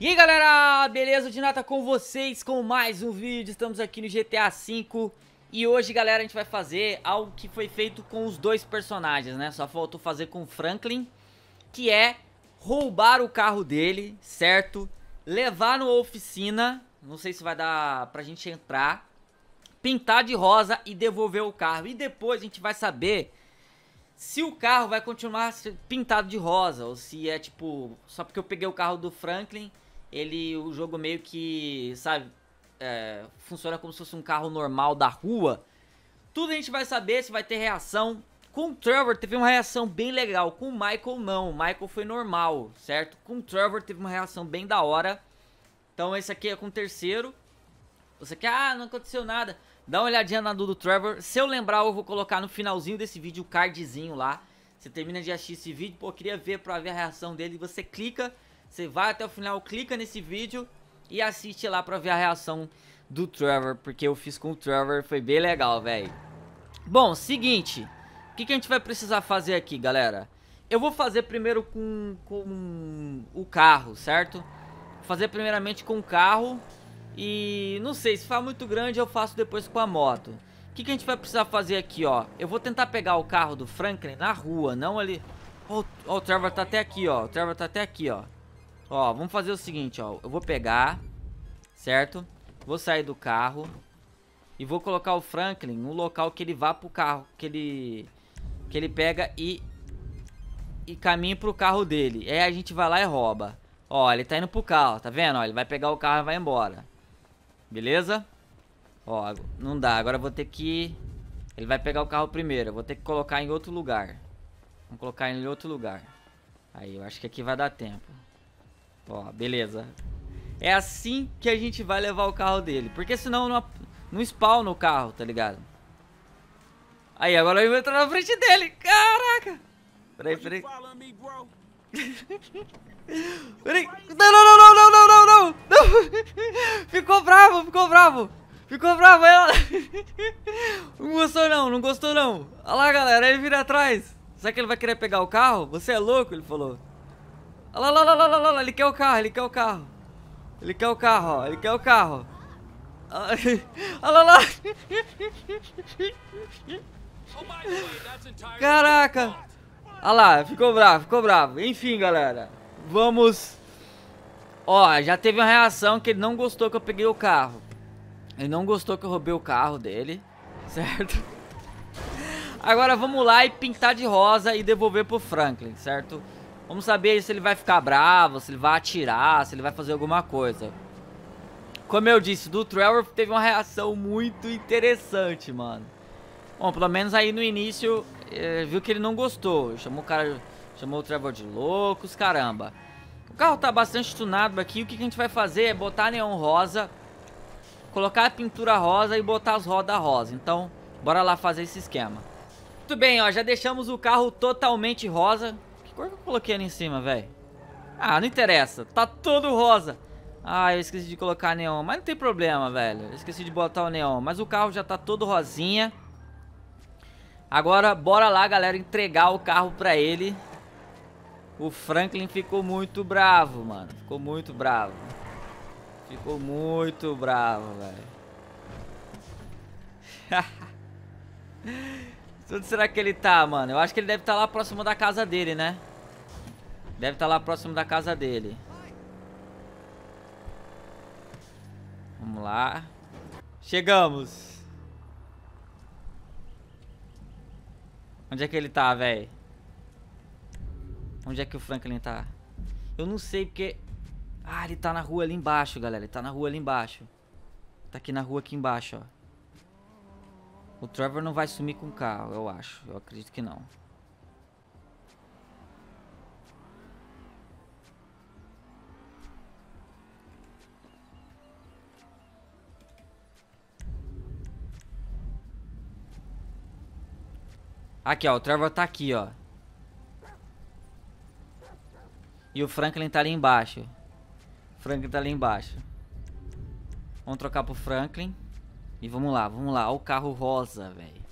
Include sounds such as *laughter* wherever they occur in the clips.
E aí galera, beleza? De Dinata com vocês com mais um vídeo, estamos aqui no GTA V E hoje galera a gente vai fazer algo que foi feito com os dois personagens, né? Só faltou fazer com o Franklin Que é roubar o carro dele, certo? Levar no oficina, não sei se vai dar pra gente entrar Pintar de rosa e devolver o carro E depois a gente vai saber se o carro vai continuar pintado de rosa Ou se é tipo, só porque eu peguei o carro do Franklin ele o jogo meio que, sabe, é, funciona como se fosse um carro normal da rua. Tudo a gente vai saber se vai ter reação. Com o Trevor teve uma reação bem legal, com o Michael não. O Michael foi normal, certo? Com o Trevor teve uma reação bem da hora. Então esse aqui é com o terceiro. Você quer, ah, não aconteceu nada. Dá uma olhadinha na do, do Trevor. Se eu lembrar, eu vou colocar no finalzinho desse vídeo o cardzinho lá. Você termina de assistir esse vídeo, pô, queria ver pra ver a reação dele. Você clica você vai até o final, clica nesse vídeo e assiste lá pra ver a reação do Trevor, porque eu fiz com o Trevor, foi bem legal, velho. Bom, seguinte, o que, que a gente vai precisar fazer aqui, galera? Eu vou fazer primeiro com, com o carro, certo? Vou fazer primeiramente com o carro e não sei, se for muito grande eu faço depois com a moto. O que, que a gente vai precisar fazer aqui, ó? Eu vou tentar pegar o carro do Franklin na rua, não ali... Ó, oh, oh, o Trevor tá até aqui, ó, o Trevor tá até aqui, ó. Ó, vamos fazer o seguinte, ó. Eu vou pegar, certo? Vou sair do carro. E vou colocar o Franklin no local que ele vá pro carro. Que ele, que ele pega e, e caminha pro carro dele. Aí é, a gente vai lá e rouba. Ó, ele tá indo pro carro, tá vendo? Ó, ele vai pegar o carro e vai embora. Beleza? Ó, não dá. Agora eu vou ter que... Ele vai pegar o carro primeiro. Eu vou ter que colocar em outro lugar. Vamos colocar em outro lugar. Aí, eu acho que aqui vai dar tempo. Ó, beleza. É assim que a gente vai levar o carro dele. Porque senão não, spawna o carro, tá ligado? Aí, agora eu vou entrar na frente dele. Caraca! Peraí, peraí. *laughs* peraí. Não, não, não, não, não, não, não, não. *laughs* Ficou bravo, ficou bravo. Ficou bravo ela. *laughs* Não gostou não, não gostou não. Olha lá, galera, ele vira atrás. Será que ele vai querer pegar o carro? Você é louco, ele falou. Olha lá, lá, lá, lá, lá, lá, ele quer o carro, ele quer o carro. Ele quer o carro, ó, ele quer o carro. *laughs* Olha lá. Caraca. Olha lá, ficou bravo, ficou bravo. Enfim, galera. Vamos... Ó, já teve uma reação que ele não gostou que eu peguei o carro. Ele não gostou que eu roubei o carro dele, certo? *laughs* Agora vamos lá e pintar de rosa e devolver pro Franklin, certo? Vamos saber se ele vai ficar bravo, se ele vai atirar, se ele vai fazer alguma coisa. Como eu disse, do Trevor teve uma reação muito interessante, mano. Bom, pelo menos aí no início, eh, viu que ele não gostou. Chamou o cara, chamou o Trevor de loucos, caramba. O carro tá bastante tunado aqui. O que, que a gente vai fazer é botar neon rosa, colocar a pintura rosa e botar as rodas rosa. Então, bora lá fazer esse esquema. Muito bem, ó, já deixamos o carro totalmente rosa cor que eu coloquei ali em cima, velho? Ah, não interessa. Tá todo rosa. Ah, eu esqueci de colocar neon. Mas não tem problema, velho. Eu esqueci de botar o neon. Mas o carro já tá todo rosinha. Agora, bora lá, galera, entregar o carro pra ele. O Franklin ficou muito bravo, mano. Ficou muito bravo. Ficou muito bravo, velho. *laughs* Onde será que ele tá, mano? Eu acho que ele deve estar tá lá próximo da casa dele, né? Deve estar tá lá próximo da casa dele. Vamos lá. Chegamos. Onde é que ele tá, velho? Onde é que o Franklin tá? Eu não sei porque... Ah, ele tá na rua ali embaixo, galera. Ele tá na rua ali embaixo. Tá aqui na rua aqui embaixo, ó. O Trevor não vai sumir com o carro, eu acho. Eu acredito que não. Aqui, ó. O Trevor tá aqui, ó. E o Franklin tá ali embaixo. O Franklin tá ali embaixo. Vamos trocar pro Franklin. E vamos lá, vamos lá. Olha o carro rosa, velho.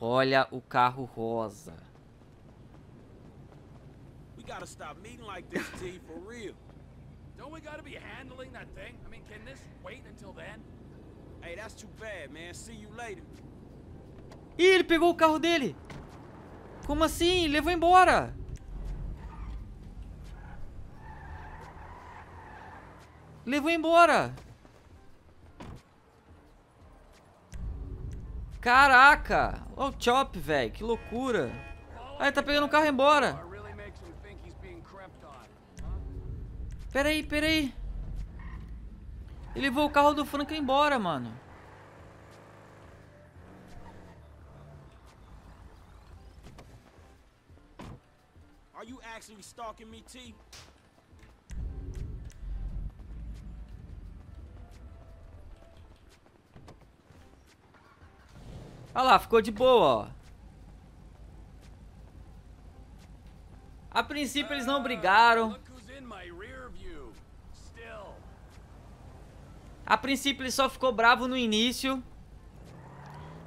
Olha o carro rosa. We gotta stop meeting like this, T, for real. *laughs* Don't we gotta be handling that thing? I mean, can this wait until then? Hey, that's too bad, man. See you later. Ih, ele pegou o carro dele. Como assim? Levou embora. Levou embora. Caraca. Olha o Chop, velho. Que loucura. Ah, ele tá pegando o carro embora. Peraí, peraí. Ele levou o carro do Franca embora, mano. Are you actually stalking me, T? Olha lá, ficou de boa, ó. A princípio eles não brigaram. A princípio ele só ficou bravo no início.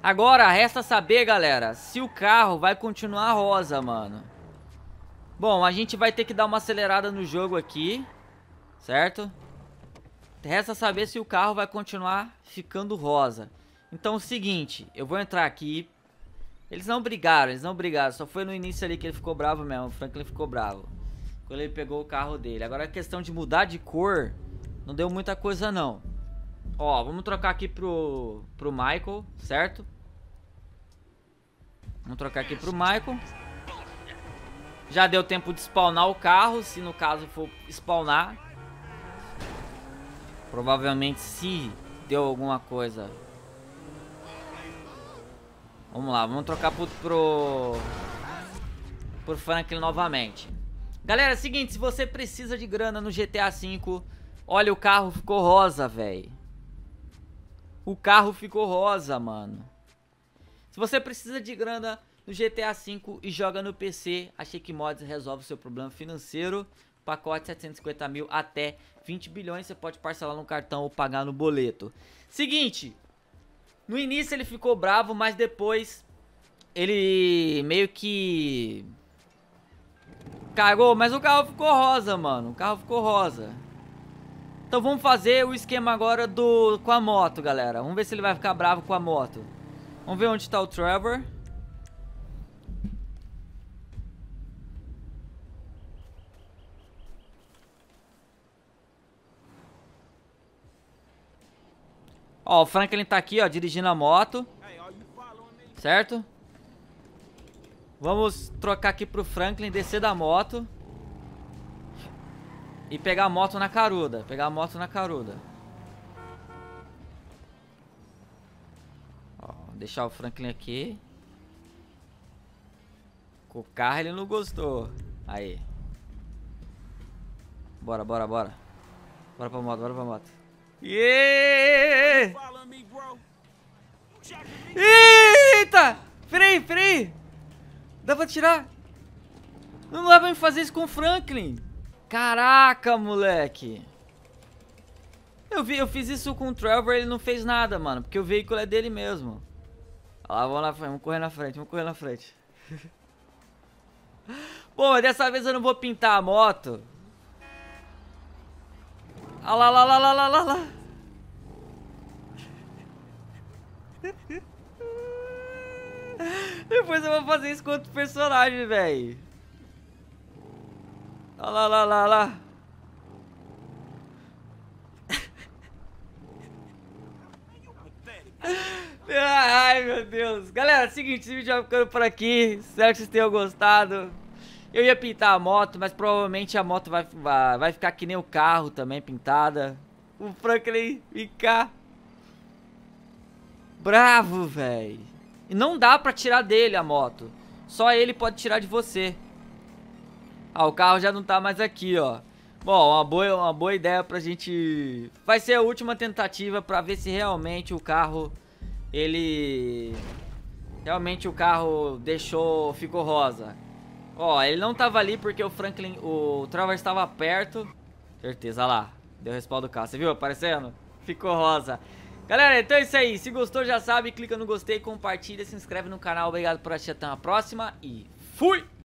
Agora, resta saber, galera, se o carro vai continuar rosa, mano. Bom, a gente vai ter que dar uma acelerada no jogo aqui, certo? Resta saber se o carro vai continuar ficando rosa. Então, é o seguinte, eu vou entrar aqui. Eles não brigaram, eles não brigaram. Só foi no início ali que ele ficou bravo mesmo. O Franklin ficou bravo. Quando ele pegou o carro dele. Agora, a questão de mudar de cor, não deu muita coisa, não. Ó, vamos trocar aqui pro, pro Michael, certo? Vamos trocar aqui pro Michael. Já deu tempo de spawnar o carro, se no caso for spawnar. Provavelmente se deu alguma coisa. Vamos lá, vamos trocar pro, pro, pro Franklin novamente. Galera, é o seguinte, se você precisa de grana no GTA V, olha o carro ficou rosa, velho o carro ficou rosa, mano. Se você precisa de grana no GTA V e joga no PC, a Shake Mods resolve o seu problema financeiro. Pacote 750 mil até 20 bilhões, você pode parcelar no cartão ou pagar no boleto. Seguinte, no início ele ficou bravo, mas depois ele meio que cagou, mas o carro ficou rosa, mano. O carro ficou rosa. Então vamos fazer o esquema agora do com a moto, galera. Vamos ver se ele vai ficar bravo com a moto. Vamos ver onde tá o Trevor. Ó, o Franklin tá aqui, ó, dirigindo a moto. Certo? Vamos trocar aqui pro Franklin, descer da moto. E pegar a moto na caruda. Pegar a moto na caruda. Ó, deixar o Franklin aqui. Com o carro ele não gostou. Aí. Bora, bora, bora. Bora pra moto, bora pra moto. Yeah! Eita! freio, freio. Dá pra tirar? Não dá pra me fazer isso com o Franklin. Caraca, moleque. Eu, vi, eu fiz isso com o Trevor, ele não fez nada, mano. Porque o veículo é dele mesmo. Olha lá, vamos, vamos correr na frente, vamos correr na frente. Bom, *laughs* dessa vez eu não vou pintar a moto. Olha lá, lá, lá, lá, lá, lá, *laughs* lá. Depois eu vou fazer isso com outro personagem, velho. Olha lá, lá, lá, lá. *laughs* Ai, meu Deus. Galera, é seguinte, esse vídeo vai ficando por aqui. Espero que vocês tenham gostado. Eu ia pintar a moto, mas provavelmente a moto vai, vai, vai ficar que nem o carro também pintada. O Franklin ficar bravo, velho. E não dá pra tirar dele a moto. Só ele pode tirar de você. Ah, o carro já não tá mais aqui, ó. Bom, uma boa, uma boa ideia pra gente... Vai ser a última tentativa pra ver se realmente o carro, ele... Realmente o carro deixou, ficou rosa. Ó, ele não tava ali porque o Franklin, o Travers estava perto. Certeza, lá. Deu respaldo do carro. Você viu aparecendo? Ficou rosa. Galera, então é isso aí. Se gostou, já sabe, clica no gostei, compartilha, se inscreve no canal. Obrigado por assistir. Até a próxima e fui!